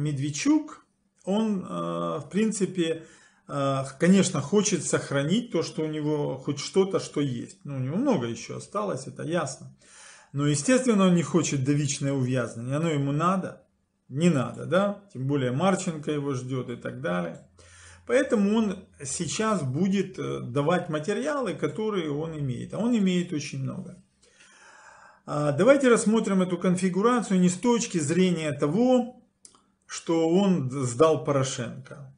Медведчук, он, э, в принципе, э, конечно, хочет сохранить то, что у него хоть что-то, что есть. Ну, у него много еще осталось, это ясно. Но, естественно, он не хочет довичное вечное Оно ему надо? Не надо, да? Тем более Марченко его ждет и так далее. Поэтому он сейчас будет э, давать материалы, которые он имеет. А он имеет очень много. А, давайте рассмотрим эту конфигурацию не с точки зрения того, что он сдал Порошенко.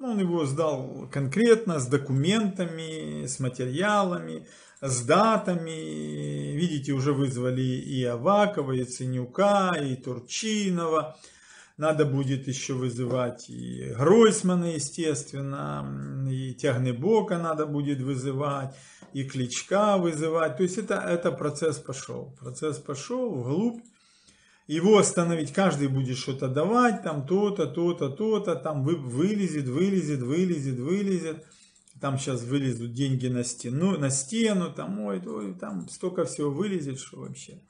Он его сдал конкретно, с документами, с материалами, с датами. Видите, уже вызвали и Авакова, и Ценюка, и Турчинова. Надо будет еще вызывать и Гройсмана, естественно, и Тягнебока надо будет вызывать, и Кличка вызывать. То есть это, это процесс пошел. Процесс пошел вглубь его остановить, каждый будет что-то давать, там то-то, то-то, то-то, там вы, вылезет, вылезет, вылезет, вылезет, там сейчас вылезут деньги на стену, на стену, там, ой, ой, там столько всего вылезет, что вообще.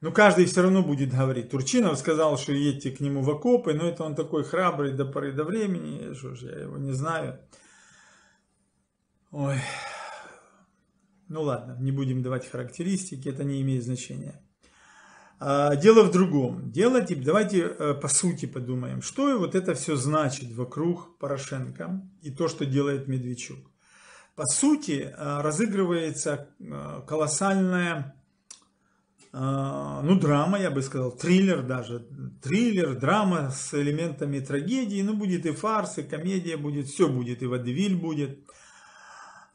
Но каждый все равно будет говорить. Турчинов сказал, что едьте к нему в окопы, но это он такой храбрый до поры до времени, что ж, я его не знаю. Ой, ну ладно, не будем давать характеристики, это не имеет значения. А, дело в другом. Дело, давайте э, по сути подумаем, что вот это все значит вокруг Порошенко и то, что делает Медведчук. По сути, э, разыгрывается э, колоссальная, ну, драма, я бы сказал, триллер даже. Триллер, драма с элементами трагедии, ну, будет и фарс, и комедия будет, все будет, и водевиль будет.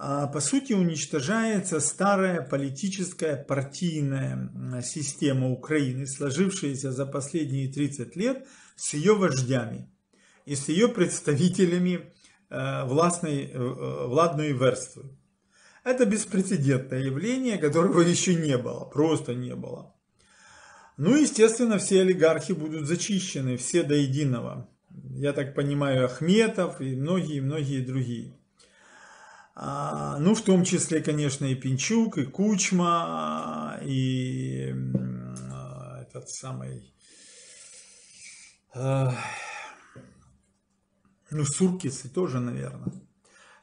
А, по сути уничтожается старая политическая партийная система Украины, сложившаяся за последние 30 лет с ее вождями и с ее представителями э, властной, э, э, владной верствы. Это беспрецедентное явление, которого еще не было, просто не было. Ну, естественно, все олигархи будут зачищены, все до единого. Я так понимаю, Ахметов и многие-многие другие. А, ну, в том числе, конечно, и Пинчук, и Кучма, и этот самый... Э, ну, Суркисы тоже, наверное.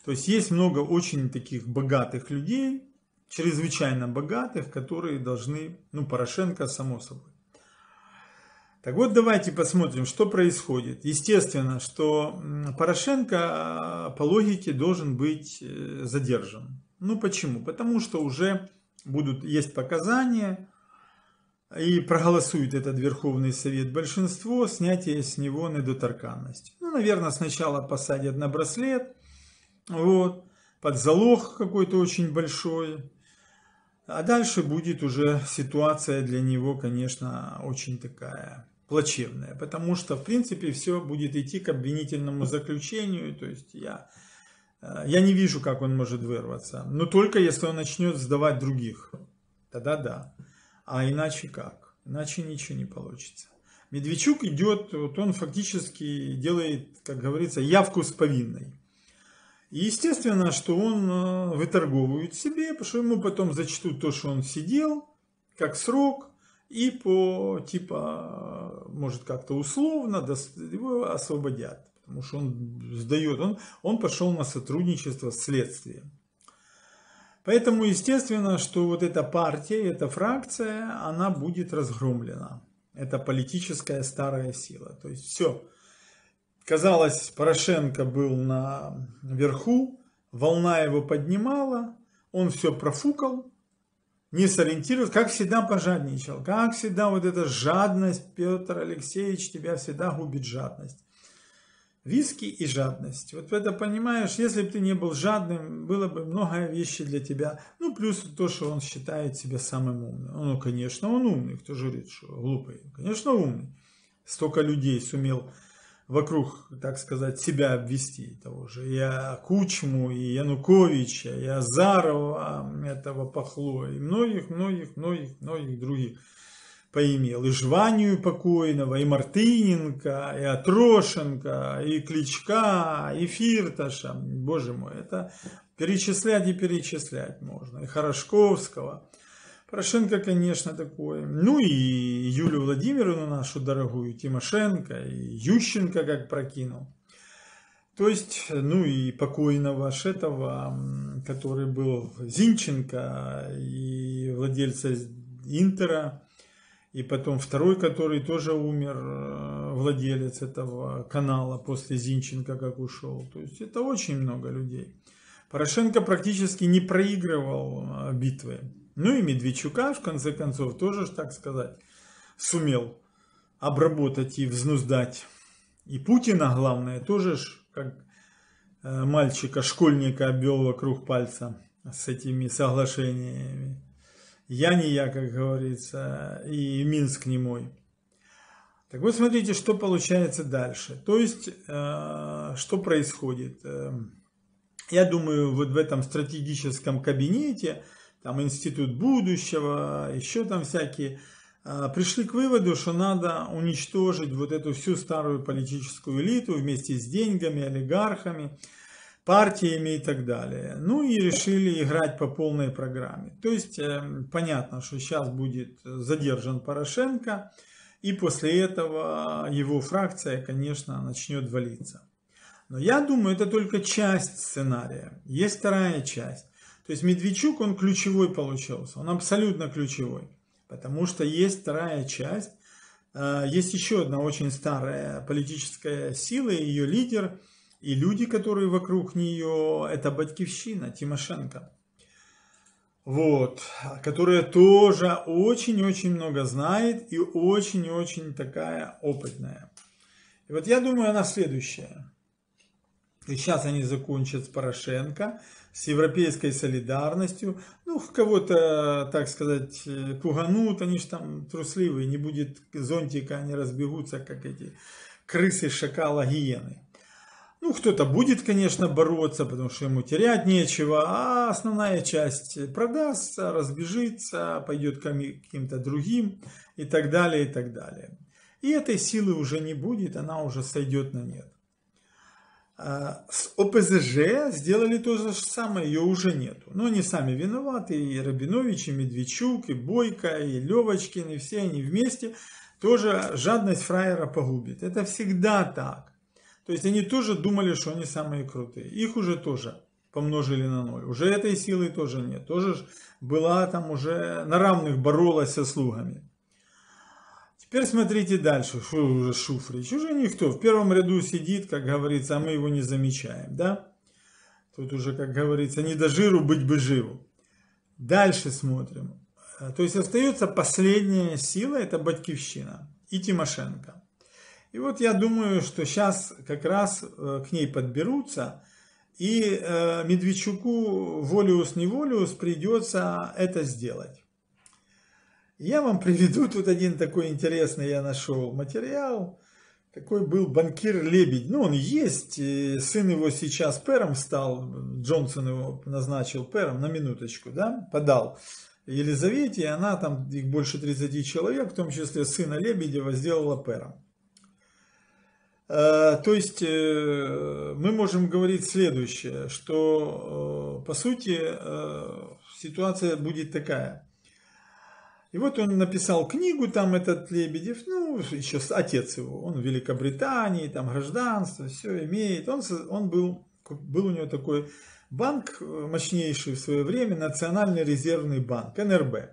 То есть есть много очень таких богатых людей, чрезвычайно богатых, которые должны, ну, Порошенко, само собой. Так вот, давайте посмотрим, что происходит. Естественно, что Порошенко а, по логике должен быть э, задержан. Ну почему? Потому что уже будут есть показания и проголосует этот Верховный Совет большинство снятие с него недоторканности. Ну, наверное, сначала посадят на браслет, вот, под залог какой-то очень большой. А дальше будет уже ситуация для него, конечно, очень такая плачевное, потому что, в принципе, все будет идти к обвинительному заключению, то есть я, э, я не вижу, как он может вырваться, но только если он начнет сдавать других, тогда да, а иначе как, иначе ничего не получится. Медведчук идет, вот он фактически делает, как говорится, явку с повинной. И естественно, что он э, выторговывает себе, потому что ему потом зачтут то, что он сидел, как срок, и по типа, может как-то условно его освободят, потому что он сдает, он, он пошел на сотрудничество с следствием. Поэтому естественно, что вот эта партия, эта фракция, она будет разгромлена. Это политическая старая сила. То есть все. Казалось, Порошенко был на верху, волна его поднимала, он все профукал, не сориентируется, как всегда пожадничал, как всегда вот эта жадность, Петр Алексеевич, тебя всегда губит жадность. Виски и жадность. Вот это понимаешь, если бы ты не был жадным, было бы много вещей для тебя. Ну, плюс то, что он считает себя самым умным. Ну, конечно, он умный, кто же говорит, что глупый. Конечно, умный. Столько людей сумел вокруг, так сказать, себя обвести того же. Я Кучму, и Януковича, и Азарова, этого Пахло, и многих, многих, многих, многих других поимел. И Жванию покойного, и Мартыненко, и Атрошенко, и Кличка, и Фирташа. Боже мой, это перечислять и перечислять можно. И Хорошковского. Порошенко, конечно, такое. Ну и Юлю Владимировну нашу дорогую, Тимошенко, и Ющенко как прокинул. То есть, ну и покойного Шетова, который был Зинченко и владельца Интера, и потом второй, который тоже умер, э, владелец этого канала после Зинченко, как ушел. То есть это очень много людей. Порошенко практически не проигрывал э, битвы. Ну и Медведчука, в конце концов, тоже, так сказать, сумел обработать и взнуздать. И Путина, главное, тоже, как э, мальчика, школьника обвел вокруг пальца с этими соглашениями. Я не я, как говорится, и Минск не мой. Так вот смотрите, что получается дальше. То есть, э, что происходит? Эм, я думаю, вот в этом стратегическом кабинете там институт будущего, еще там всякие, а, пришли к выводу, что надо уничтожить вот эту всю старую политическую элиту вместе с деньгами, олигархами, партиями и так далее. Ну и решили играть по полной программе. То есть э, понятно, что сейчас будет задержан Порошенко, и после этого его фракция, конечно, начнет валиться. Но я думаю, это только часть сценария. Есть вторая часть. То есть Медведчук, он ключевой получился, он абсолютно ключевой, потому что есть вторая часть, э, есть еще одна очень старая политическая сила, ее лидер и люди, которые вокруг нее, это Батькивщина, Тимошенко. Вот, которая тоже очень-очень много знает и очень-очень такая опытная. И вот я думаю, она следующая. И сейчас они закончат с Порошенко, с европейской солидарностью. Ну, кого-то, так сказать, пуганут, э, они же там трусливые, не будет зонтика, они разбегутся, как эти крысы, шакала, гиены. Ну, кто-то будет, конечно, бороться, потому что ему терять нечего, а основная часть продастся, разбежится, пойдет к каким-то другим и так далее, и так далее. И этой силы уже не будет, она уже сойдет на нет. А, с ОПЗЖ сделали то же самое, ее уже нету. Но они сами виноваты, и Рабинович, и Медведчук, и Бойко, и Левочкин, и все они вместе. Тоже жадность фраера погубит. Это всегда так. То есть они тоже думали, что они самые крутые. Их уже тоже помножили на ноль. Уже этой силы тоже нет. Тоже была там уже на равных боролась со слугами. Теперь смотрите дальше, что уже Шуфрич, уже никто, в первом ряду сидит, как говорится, а мы его не замечаем, да? Тут уже, как говорится, не до жиру быть бы живу. Дальше смотрим. Э, то есть остается последняя сила, это Батькивщина и Тимошенко. И вот я думаю, что сейчас как раз э, к ней подберутся, и э, Медведчуку волиус-неволиус придется это сделать. Я вам приведу тут один такой интересный, я нашел материал. Такой был банкир Лебедь. Ну, он есть, сын его сейчас пером стал, Джонсон его назначил пером, на минуточку, да, подал. Елизавете, и она там, их больше 30 человек, в том числе сына Лебедева, сделала пером. Э, то есть э, мы можем говорить следующее, что э, по сути ситуация будет такая. И вот он написал книгу, там этот Лебедев, ну, еще отец его, он в Великобритании, там гражданство, все имеет. Он, он был, был у него такой банк э, мощнейший в свое время, Национальный резервный банк, НРБ.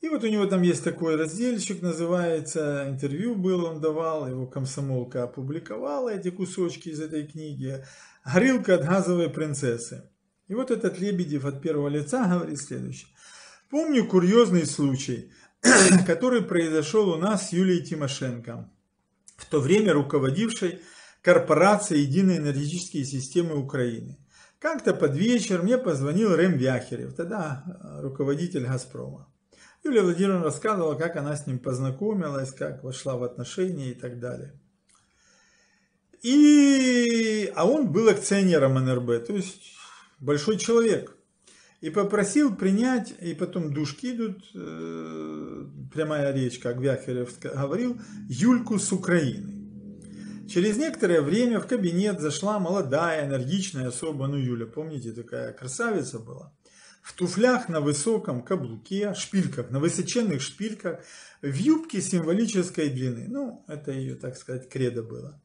И вот у него там есть такой разделчик, называется, интервью был он давал, его комсомолка опубликовала эти кусочки из этой книги, «Горилка от газовой принцессы». И вот этот Лебедев от первого лица говорит следующее. Помню курьезный случай, который произошел у нас с Юлией Тимошенко, в то время руководившей корпорацией единой энергетические системы Украины. Как-то под вечер мне позвонил Рэм Вяхерев, тогда э, руководитель «Газпрома». Юлия Владимировна рассказывала, как она с ним познакомилась, как вошла в отношения и так далее. И, а он был акционером НРБ, то есть большой человек и попросил принять, и потом душки идут, э, прямая речь, как Вяхерев говорил, Юльку с Украины. Через некоторое время в кабинет зашла молодая, энергичная особа, ну Юля, помните, такая красавица была, в туфлях на высоком каблуке, шпильках, на высоченных шпильках, в юбке символической длины. Ну, это ее, так сказать, кредо было.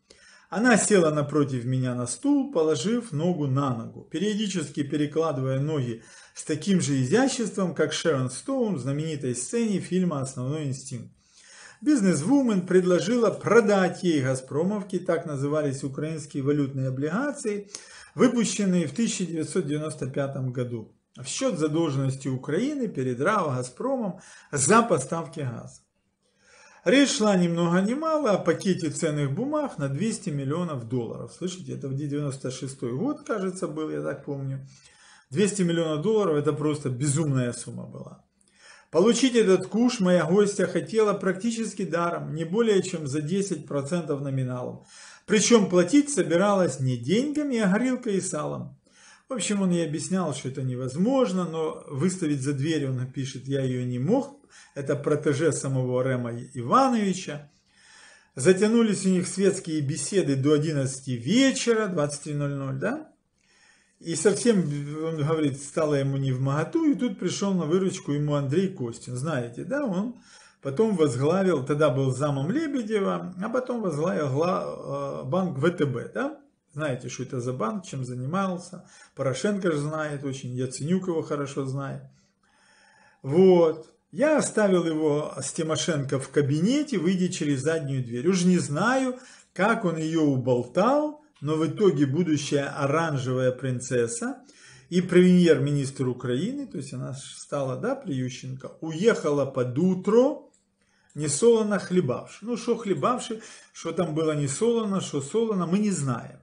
Она села напротив меня на стул, положив ногу на ногу, периодически перекладывая ноги с таким же изяществом, как Шерон Стоун в знаменитой сцене фильма «Основной инстинкт». Бизнесвумен предложила продать ей «Газпромовки», так назывались украинские валютные облигации, выпущенные в 1995 году, в счет задолженности Украины перед РАО «Газпромом» за поставки газа. Речь шла ни много ни мало о пакете ценных бумаг на 200 миллионов долларов. Слышите, это в 96 год, кажется, был, я так помню. 200 миллионов долларов – это просто безумная сумма была. Получить этот куш моя гостья хотела практически даром, не более чем за 10% номиналом. Причем платить собиралась не деньгами, а горилкой и салом. В общем, он ей объяснял, что это невозможно, но выставить за дверь, он пишет, я ее не мог. Это протеже самого Рема Ивановича. Затянулись у них светские беседы до 11 вечера, 23.00, да? И совсем, он говорит, стало ему не в моготу, и тут пришел на выручку ему Андрей Костин. Знаете, да, он потом возглавил, тогда был замом Лебедева, а потом возглавил э, банк ВТБ, да? Знаете, что это за банк, чем занимался. Порошенко же знает очень, Яценюк его хорошо знает. Вот. Я оставил его с Тимошенко в кабинете, выйдя через заднюю дверь. Уж не знаю, как он ее уболтал, но в итоге будущая оранжевая принцесса и премьер-министр Украины, то есть она стала, да, Приющенко, уехала под утро, не солоно хлебавши. Ну, что хлебавши, что там было не солоно, что солоно, мы не знаем.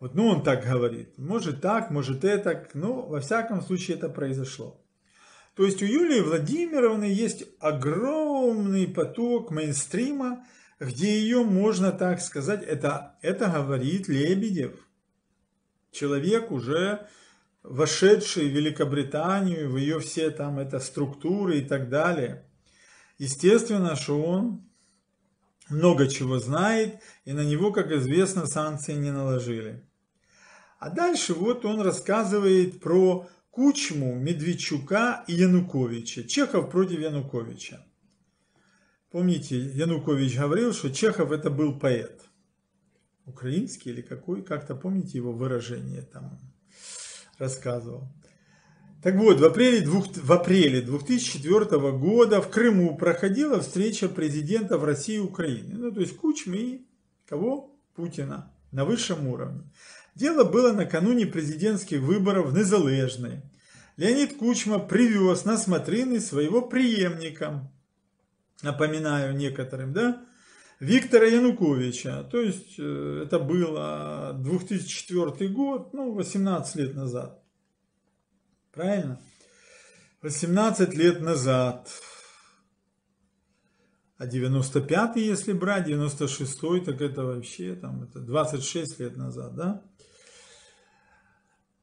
Вот, ну, он так говорит. Может так, может это, но во всяком случае это произошло. То есть у Юлии Владимировны есть огромный поток мейнстрима, где ее можно так сказать, это, это говорит Лебедев. Человек уже вошедший в Великобританию, в ее все там это структуры и так далее. Естественно, что он много чего знает, и на него, как известно, санкции не наложили. А дальше вот он рассказывает про Кучму, Медведчука и Януковича. Чехов против Януковича. Помните, Янукович говорил, что Чехов это был поэт. Украинский или какой, как-то помните его выражение там рассказывал. Так вот, в апреле, двух, в апреле 2004 года в Крыму проходила встреча президентов России и Украины. Ну, то есть Кучмы и кого? Путина на высшем уровне. Дело было накануне президентских выборов в Незалежной. Леонид Кучма привез на смотрины своего преемника напоминаю некоторым, да, Виктора Януковича, то есть э, это было 2004 а, год, ну, 18 лет назад, правильно? 18 лет назад, а 95 если брать, 96 так это вообще там, это 26 лет назад, да?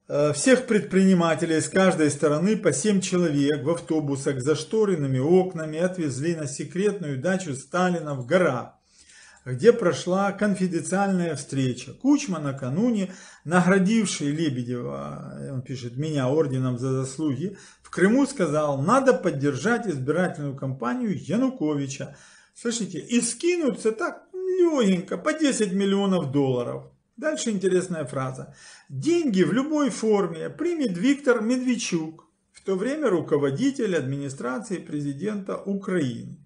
Э, всех предпринимателей с каждой стороны по 7 человек в автобусах за шторенными окнами отвезли на секретную дачу Сталина в гора, где прошла конфиденциальная встреча. Кучма накануне, наградивший Лебедева, э, он пишет, меня орденом за заслуги, в Крыму сказал, надо поддержать избирательную кампанию Януковича. Слышите, и скинуться так легенько, по 10 миллионов долларов. Дальше интересная фраза. Деньги в любой форме примет Виктор Медведчук, в то время руководитель администрации президента Украины.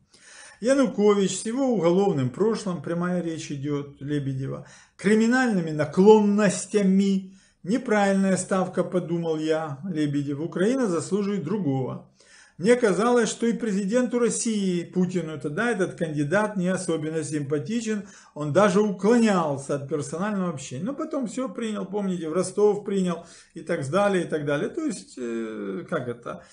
Янукович с его уголовным прошлым, прямая речь идет Лебедева, криминальными наклонностями, неправильная ставка, подумал я, Лебедев, Украина заслуживает другого. Мне казалось, что и президенту России, Путину тогда этот кандидат не особенно симпатичен, он даже уклонялся от персонального общения. Но потом все принял, помните, в Ростов принял и так далее, и так далее. То есть, э, как это,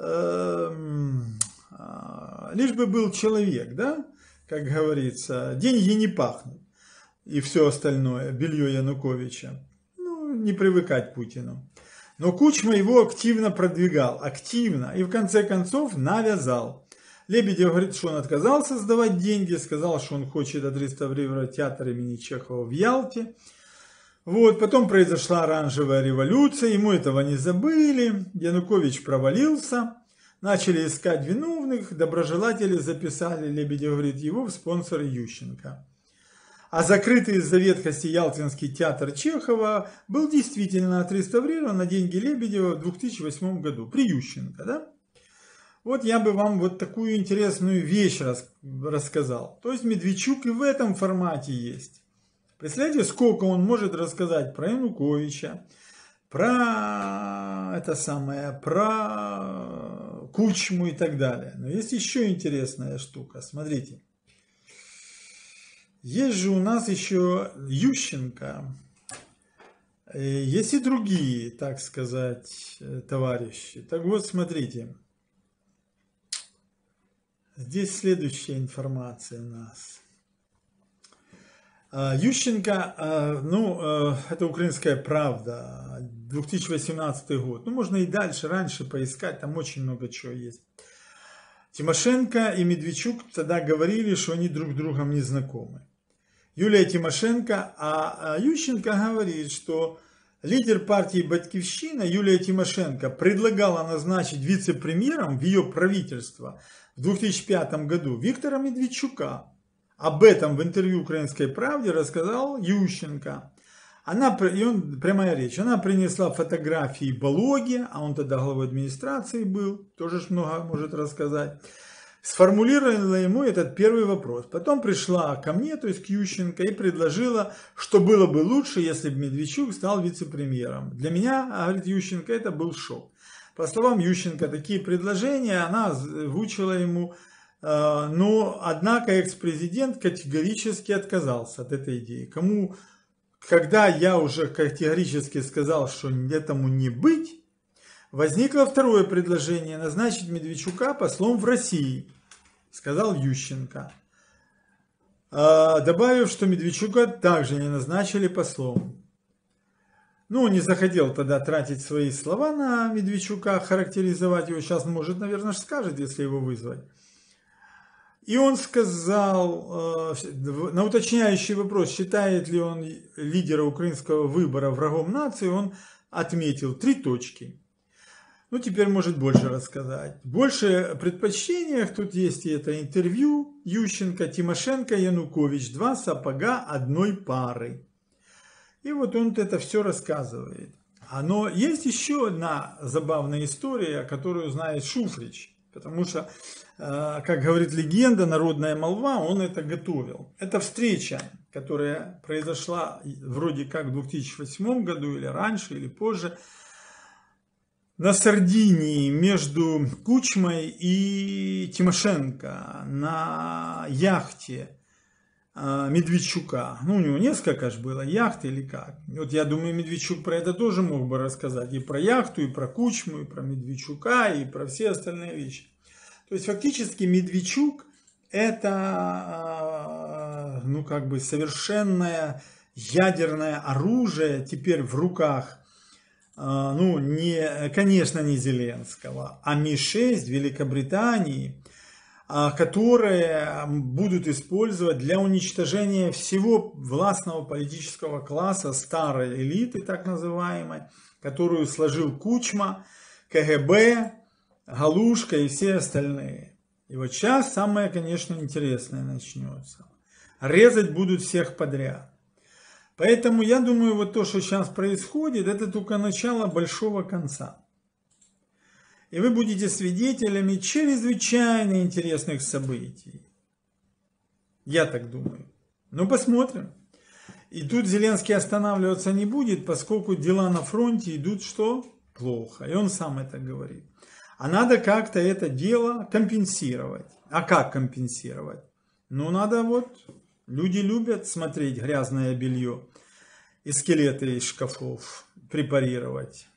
эм, а, лишь бы был человек, да, как говорится, деньги не пахнут и все остальное, белье Януковича. Ну, не привыкать Путину. Но Кучма его активно продвигал, активно, и в конце концов навязал. Лебедев говорит, что он отказался сдавать деньги, сказал, что он хочет отреставрировать театр имени Чехова в Ялте. Вот, потом произошла оранжевая революция, ему этого не забыли, Янукович провалился, начали искать виновных, доброжелатели записали, Лебедев говорит, его в спонсоры Ющенко. А закрытый из-за ветхости Ялтинский театр Чехова был действительно отреставрирован на деньги Лебедева в 2008 году. Приющенко, да? Вот я бы вам вот такую интересную вещь рас, рассказал. То есть Медведчук и в этом формате есть. Представляете, сколько он может рассказать про Януковича, про это самое, про Кучму и так далее. Но есть еще интересная штука. Смотрите. Есть же у нас еще Ющенко. Э, есть и другие, так сказать, э, товарищи. Так вот, смотрите. Здесь следующая информация у нас. Э, Ющенко, ну, это «Украинская правда», 2018 год. Ну, можно и дальше, раньше поискать, там очень много чего есть. Тимошенко и Медведчук тогда говорили, что они друг с другом не знакомы. Юлия Тимошенко, а, а Ющенко говорит, что лидер партии «Батькивщина» Юлия Тимошенко предлагала назначить вице-премьером в ее правительство в 2005 году Виктора Медведчука. Об этом в интервью «Украинской правде» рассказал Ющенко. Она, и он, прямая речь, она принесла фотографии Балоги, а он тогда главой администрации был, тоже ж много может рассказать сформулировала ему этот первый вопрос. Потом пришла ко мне, то есть к Ющенко, и предложила, что было бы лучше, если бы Медведчук стал вице-премьером. Для меня, говорит Ющенко, это был шок. По словам Ющенко, такие предложения она озвучила ему, э, но, однако, экс-президент категорически отказался от этой идеи. Кому, когда я уже категорически сказал, что этому не быть, возникло второе предложение назначить Медведчука послом в России сказал Ющенко, а, добавив, что Медведчука также не назначили послом. Ну, не захотел тогда тратить свои слова на Медведчука, характеризовать его. Сейчас, может, наверное, скажет, если его вызвать. И он сказал, э, на уточняющий вопрос, считает ли он лидера украинского выбора врагом нации, он отметил три точки – ну, теперь может больше рассказать. Больше предпочтениях. Тут есть и это интервью Ющенко, Тимошенко, Янукович. Два сапога одной пары. И вот он это все рассказывает. А, но есть еще одна забавная история, которую знает Шуфрич. Потому что, э, как говорит легенда, народная молва, он это готовил. Это встреча, которая произошла вроде как в 2008 году или раньше, или позже, на Сардинии между Кучмой и Тимошенко на яхте а, Медведчука. Ну, у него несколько же было яхт или как. Вот я думаю, Медведчук про это тоже мог бы рассказать. И про яхту, и про Кучму, и про Медведчука, и про все остальные вещи. То есть фактически Медведчук это, а, ну, как бы совершенное ядерное оружие теперь в руках – а, ну, не, конечно, не Зеленского, а Ми-6 Великобритании, а, которые будут использовать для уничтожения всего властного политического класса, старой элиты так называемой, которую сложил Кучма, КГБ, Галушка и все остальные. И вот сейчас самое, конечно, интересное начнется. Резать будут всех подряд. Поэтому я думаю, вот то, что сейчас происходит, это только начало большого конца. И вы будете свидетелями чрезвычайно интересных событий. Я так думаю. Ну, посмотрим. И тут Зеленский останавливаться не будет, поскольку дела на фронте идут что? Плохо. И он сам это говорит. А надо как-то это дело компенсировать. А как компенсировать? Ну, надо вот Люди любят смотреть грязное белье и скелеты из шкафов препарировать.